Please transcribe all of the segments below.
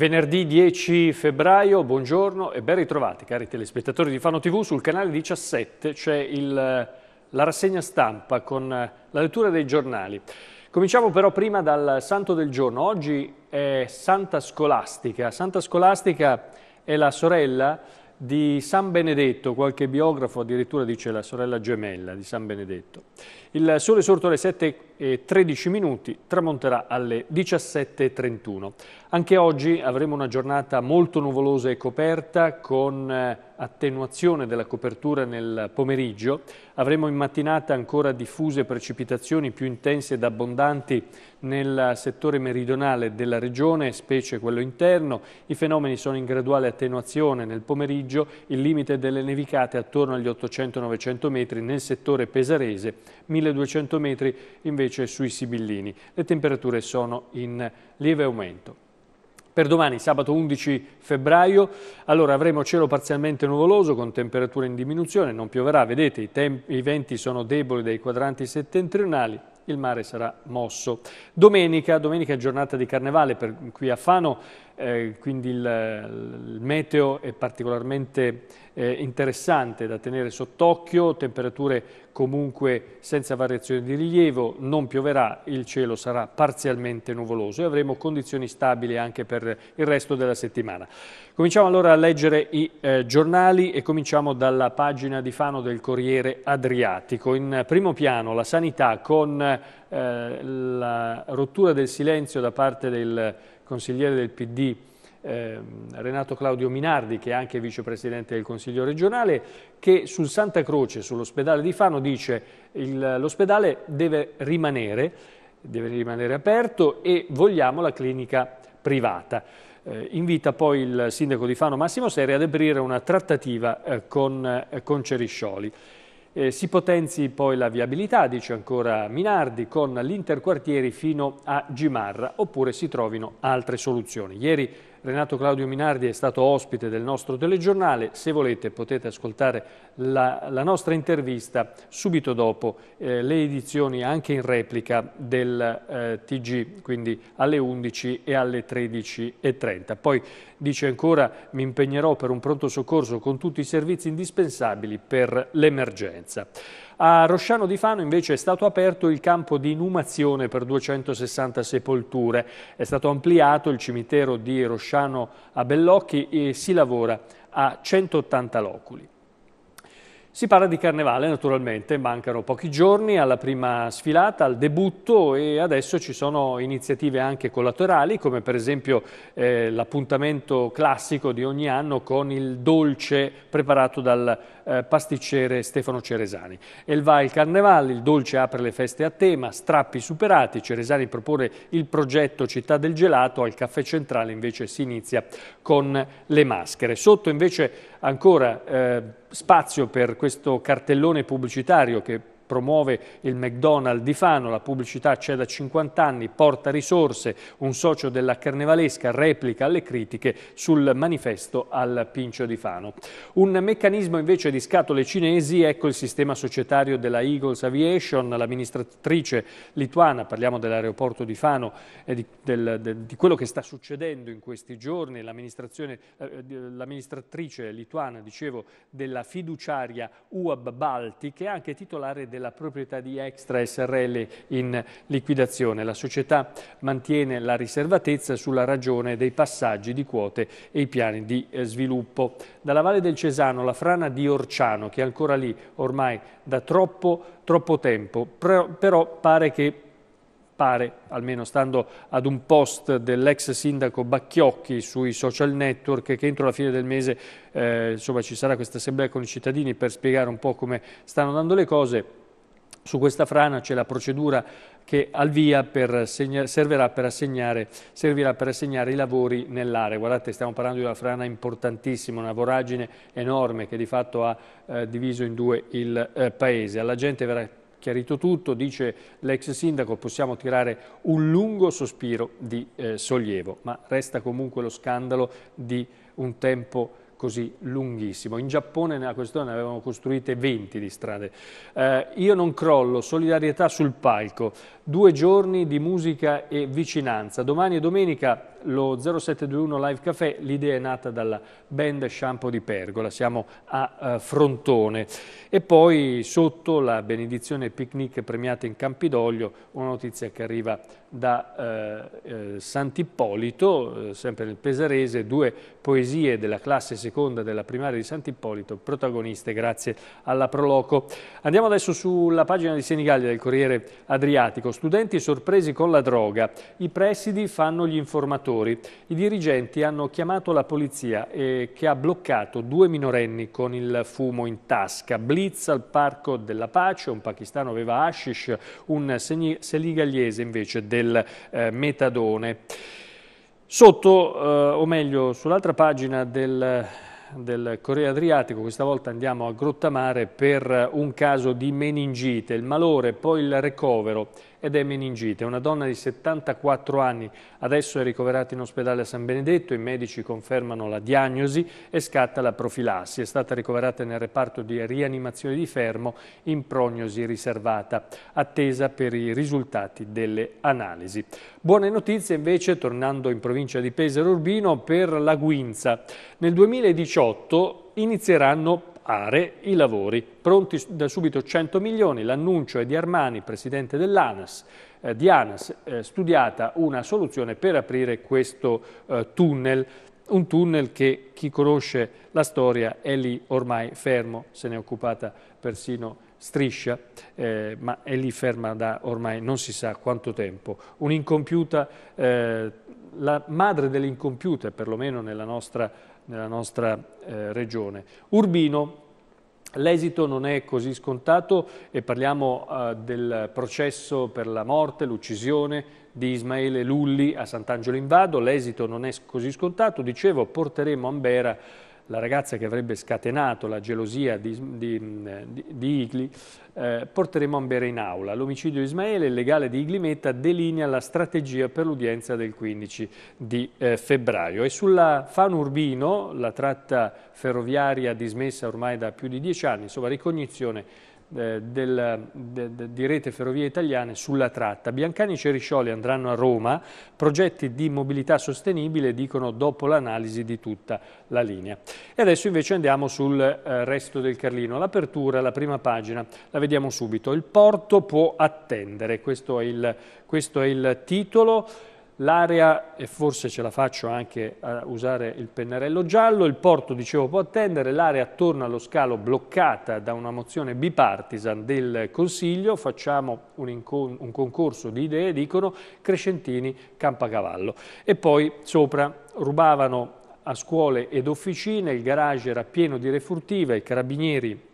Venerdì 10 febbraio, buongiorno e ben ritrovati cari telespettatori di Fano TV. Sul canale 17 c'è la rassegna stampa con la lettura dei giornali. Cominciamo però prima dal santo del giorno. Oggi è Santa Scolastica. Santa Scolastica è la sorella di San Benedetto, qualche biografo addirittura dice la sorella gemella di San Benedetto. Il sole sorto alle 7 e 13 minuti, tramonterà alle 17.31. Anche oggi avremo una giornata molto nuvolosa e coperta con eh, attenuazione della copertura nel pomeriggio. Avremo in mattinata ancora diffuse precipitazioni più intense ed abbondanti nel settore meridionale della regione, specie quello interno. I fenomeni sono in graduale attenuazione nel pomeriggio, il limite delle nevicate attorno agli 800-900 metri nel settore pesarese, 1200 metri invece invece sui Sibillini. Le temperature sono in lieve aumento. Per domani, sabato 11 febbraio, allora avremo cielo parzialmente nuvoloso con temperature in diminuzione, non pioverà, vedete i, i venti sono deboli dai quadranti settentrionali, il mare sarà mosso. Domenica, domenica giornata di carnevale per, qui a Fano, eh, quindi il, il, meteo è particolarmente eh, interessante da tenere sott'occhio, temperature comunque senza variazioni di rilievo, non pioverà, il cielo sarà parzialmente nuvoloso e avremo condizioni stabili anche per il resto della settimana. Cominciamo allora a leggere i eh, giornali e cominciamo dalla pagina di Fano del Corriere Adriatico. In primo piano la sanità con eh, la rottura del silenzio da parte del consigliere del PD eh, Renato Claudio Minardi, che è anche vicepresidente del Consiglio regionale, che sul Santa Croce, sull'ospedale di Fano, dice che l'ospedale deve rimanere, deve rimanere aperto e vogliamo la clinica privata. Eh, invita poi il sindaco di Fano Massimo Serri ad aprire una trattativa eh, con, eh, con Ceriscioli. Eh, si potenzi poi la viabilità, dice ancora Minardi, con l'interquartieri fino a Gimarra, oppure si trovino altre soluzioni. Ieri Renato Claudio Minardi è stato ospite del nostro telegiornale. Se volete potete ascoltare la, la nostra intervista subito dopo eh, le edizioni anche in replica del eh, TG, quindi alle 11 e alle 13.30. Poi dice ancora mi impegnerò per un pronto soccorso con tutti i servizi indispensabili per l'emergenza. A Rosciano di Fano invece è stato aperto il campo di inumazione per 260 sepolture. È stato ampliato il cimitero di Rosciano a Bellocchi e si lavora a 180 loculi. Si parla di carnevale naturalmente, mancano pochi giorni alla prima sfilata, al debutto e adesso ci sono iniziative anche collaterali come per esempio eh, l'appuntamento classico di ogni anno con il dolce preparato dal eh, pasticcere Stefano Ceresani. El va il carnevale, il dolce apre le feste a tema, strappi superati, Ceresani propone il progetto Città del Gelato, al caffè centrale invece si inizia con le maschere. Sotto invece ancora... Eh, spazio per questo cartellone pubblicitario che promuove il McDonald's di Fano, la pubblicità c'è da 50 anni, porta risorse, un socio della carnevalesca replica alle critiche sul manifesto al Pincio di Fano. Un meccanismo invece di scatole cinesi, ecco il sistema societario della Eagles Aviation, l'amministratrice lituana, parliamo dell'aeroporto di Fano e eh, di, del, de, di, quello che sta succedendo in questi giorni, eh, l'amministratrice lituana, dicevo, della fiduciaria UAB Balti, che è anche titolare della della proprietà di Extra SRL in liquidazione. La società mantiene la riservatezza sulla ragione dei passaggi di quote e i piani di eh, sviluppo. Dalla Valle del Cesano, la frana di Orciano, che è ancora lì ormai da troppo, troppo tempo, però pare che pare, almeno stando ad un post dell'ex sindaco Bacchiocchi sui social network, che entro la fine del mese eh, insomma, ci sarà questa assemblea con i cittadini per spiegare un po' come stanno andando le cose. Su questa frana c'è la procedura che al via per servirà, per assegnare, servirà per assegnare i lavori nell'area. Guardate, stiamo parlando di una frana importantissima, una voragine enorme che di fatto ha eh, diviso in due il eh, paese. Alla gente verrà chiarito tutto, dice l'ex sindaco, possiamo tirare un lungo sospiro di eh, sollievo, ma resta comunque lo scandalo di un tempo così lunghissimo. In Giappone nella questione ne avevano costruite 20 di strade. Eh, io non crollo, solidarietà sul palco, due giorni di musica e vicinanza. Domani e domenica lo 0721 Live Café, l'idea è nata dalla band Shampoo di Pergola, siamo a uh, Frontone. E poi sotto la benedizione picnic premiata in Campidoglio, una notizia che arriva da uh, Sant'Ippolito, sempre nel Pesarese, due poesie della classe seconda della primaria di Sant'Ippolito, protagoniste grazie alla Proloco. Andiamo adesso sulla pagina di Senigallia del Corriere Adriatico. Studenti sorpresi con la droga, i presidi fanno gli informatori lavoratori. I dirigenti hanno chiamato la polizia eh, che ha bloccato due minorenni con il fumo in tasca. Blitz al Parco della Pace, un pakistano aveva hashish, un seligagliese invece del eh, metadone. Sotto, eh, o meglio, sull'altra pagina del del Corea Adriatico, questa volta andiamo a Grottamare per un caso di meningite, il malore, poi il ricovero ed è meningite. Una donna di 74 anni adesso è ricoverata in ospedale a San Benedetto, i medici confermano la diagnosi e scatta la profilassi. È stata ricoverata nel reparto di rianimazione di Fermo in prognosi riservata, attesa per i risultati delle analisi. Buone notizie invece, tornando in provincia di Pesaro Urbino, per la Guinza. Nel 2018 inizieranno aree i lavori. Pronti da subito 100 milioni, l'annuncio è di Armani, presidente dell'ANAS. Eh, di ANAS eh, studiata una soluzione per aprire questo eh, tunnel, un tunnel che chi conosce la storia è lì ormai fermo, se ne è occupata persino striscia, eh, ma è lì ferma da ormai non si sa quanto tempo. Un'incompiuta, eh, la madre dell'incompiuta, perlomeno nella nostra nella nostra eh, regione. Urbino, L'esito non è così scontato e parliamo eh, del processo per la morte, l'uccisione di Ismaele Lulli a Sant'Angelo in Vado. L'esito non è così scontato, dicevo, porteremo a Ambera la ragazza che avrebbe scatenato la gelosia di, di, di, di Igli, eh, porteremo bere in aula. L'omicidio di Ismaele, il legale di Igli Metta, delinea la strategia per l'udienza del 15 di eh, febbraio. E sulla Fan Urbino, la tratta ferroviaria dismessa ormai da più di dieci anni, insomma ricognizione eh, del, de, de, di Rete Ferrovie Italiane sulla tratta. Biancani e Ceriscioli andranno a Roma, progetti di mobilità sostenibile dicono dopo l'analisi di tutta la linea. E adesso invece andiamo sul eh, resto del Carlino. L'apertura, la prima pagina, la vediamo subito. Il porto può attendere, questo è il, questo è il titolo. L'area, e forse ce la faccio anche a usare il pennarello giallo, il porto, dicevo, può attendere, l'area attorno allo scalo bloccata da una mozione bipartisan del Consiglio, facciamo un, un concorso di idee, dicono Crescentini Campacavallo. E poi sopra rubavano a scuole ed officine, il garage era pieno di refurtiva, i carabinieri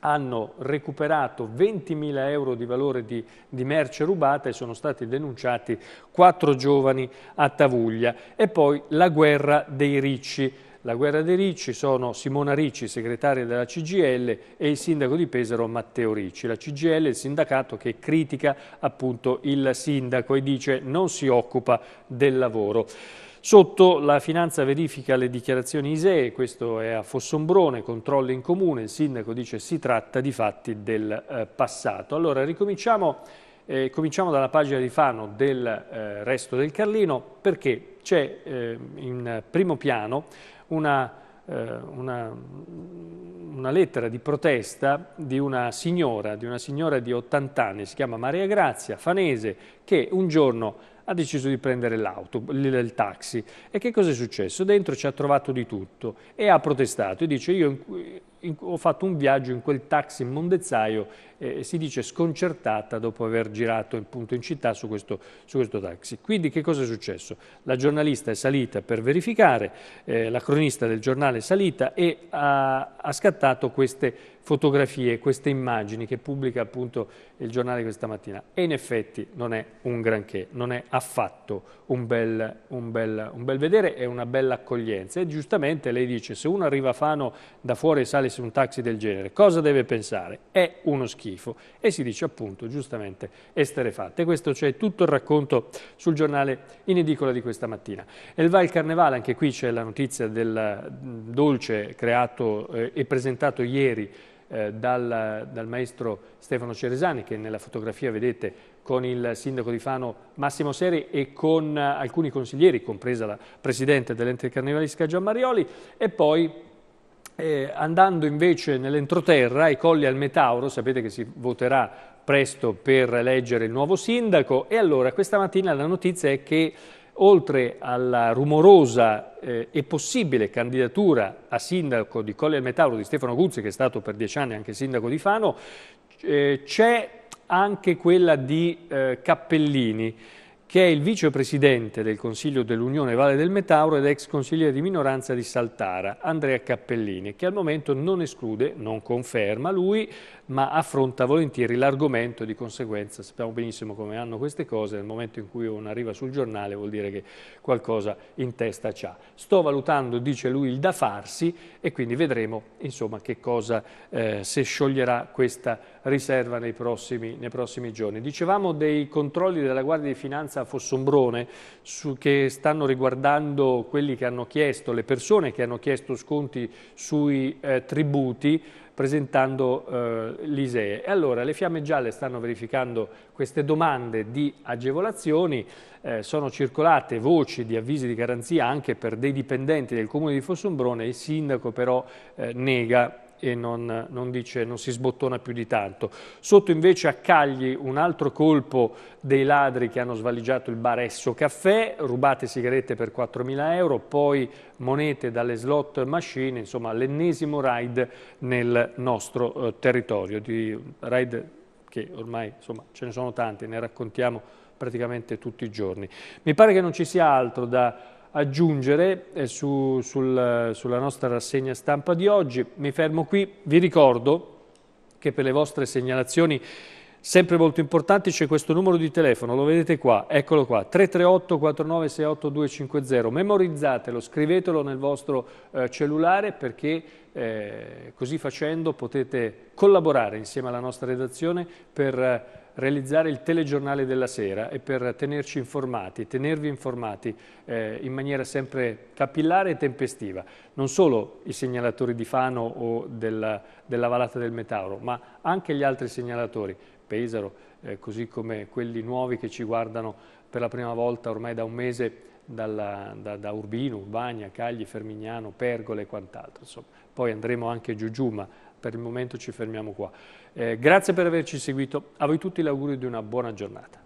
hanno recuperato 20.000 euro di valore di, di, merce rubata e sono stati denunciati quattro giovani a Tavuglia. E poi la guerra dei ricci. La guerra dei ricci sono Simona Ricci, segretaria della CGL, e il sindaco di Pesaro Matteo Ricci. La CGL è il sindacato che critica appunto il sindaco e dice non si occupa del lavoro. Sotto la finanza verifica le dichiarazioni ISEE, questo è a Fossombrone, controlli in comune, il sindaco dice si tratta di fatti del eh, passato. Allora ricominciamo eh, cominciamo dalla pagina di Fano del eh, resto del Carlino perché c'è eh, in primo piano una eh, una, una, lettera di protesta di una signora, di una signora di 80 anni, si chiama Maria Grazia, fanese, che un giorno ha deciso di prendere l'auto, il, taxi. E che cosa è successo? Dentro ci ha trovato di tutto e ha protestato e dice io in, ho fatto un viaggio in quel taxi in Mondezzaio, eh, si dice sconcertata dopo aver girato appunto in città su questo, su questo, taxi. Quindi che cosa è successo? La giornalista è salita per verificare, eh, la cronista del giornale è salita e ha, ha scattato queste fotografie, queste immagini che pubblica appunto il giornale questa mattina. E in effetti non è un granché, non è affatto un bel, un bel, un bel vedere è una bella accoglienza. E giustamente lei dice, se uno arriva a Fano da fuori sale fiscale su un taxi del genere, cosa deve pensare? È uno schifo e si dice appunto giustamente esterefatte. Questo c'è tutto il racconto sul giornale in edicola di questa mattina. El va il carnevale, anche qui c'è la notizia del dolce creato eh, e presentato ieri eh, dal, dal, maestro Stefano Ceresani che nella fotografia vedete con il sindaco di Fano Massimo Seri e con eh, alcuni consiglieri, compresa la presidente dell'ente carnevalesca Gianmarioli e poi eh, andando invece nell'entroterra, ai Colli al Metauro, sapete che si voterà presto per eleggere il nuovo sindaco, e allora questa mattina la notizia è che oltre alla rumorosa eh, e possibile candidatura a sindaco di Colli al Metauro di Stefano Guzzi, che è stato per dieci anni anche sindaco di Fano, eh, c'è anche quella di eh, Cappellini che è il vicepresidente del Consiglio dell'Unione Valle del Metauro ed ex consigliere di minoranza di Saltara, Andrea Cappellini, che al momento non esclude, non conferma lui, ma affronta volentieri l'argomento di conseguenza. Sappiamo benissimo come hanno queste cose, nel momento in cui uno arriva sul giornale vuol dire che qualcosa in testa c'ha. Sto valutando, dice lui, il da farsi e quindi vedremo insomma, che cosa, eh, se scioglierà questa riserva nei prossimi, nei prossimi giorni. Dicevamo dei controlli della Guardia di Finanza Costanza, Fossombrone, su, che stanno riguardando quelli che hanno chiesto, le persone che hanno chiesto sconti sui eh, tributi presentando eh, l'ISEE. E allora le Fiamme Gialle stanno verificando queste domande di agevolazioni, eh, sono circolate voci di avvisi di garanzia anche per dei dipendenti del comune di Fossombrone, il sindaco però eh, nega e non, non, dice, non, si sbottona più di tanto. Sotto invece a Cagli un altro colpo dei ladri che hanno svaligiato il bar Esso Caffè, rubate sigarette per 4.000 euro, poi monete dalle slot machine, insomma l'ennesimo raid nel nostro eh, territorio, di raid che ormai insomma, ce ne sono tanti, ne raccontiamo praticamente tutti i giorni. Mi pare che non ci sia altro da aggiungere eh, su, sul, sulla nostra rassegna stampa di oggi. Mi fermo qui, vi ricordo che per le vostre segnalazioni sempre molto importanti c'è questo numero di telefono, lo vedete qua, eccolo qua, 338 4968 250, memorizzatelo, scrivetelo nel vostro eh, cellulare perché eh, così facendo potete collaborare insieme alla nostra redazione per... Eh, realizzare il telegiornale della sera e per tenerci informati, tenervi informati eh, in maniera sempre capillare e tempestiva. Non solo i segnalatori di Fano o della, della Valata del Metauro, ma anche gli altri segnalatori, Pesaro, eh, così come quelli nuovi che ci guardano per la prima volta ormai da un mese dalla, da, da, Urbino, Urbania, Cagli, Fermignano, Pergola e quant'altro. Poi andremo anche a Giugiuma per il momento ci fermiamo qua. Eh, grazie per averci seguito, a voi tutti l'augurio di una buona giornata.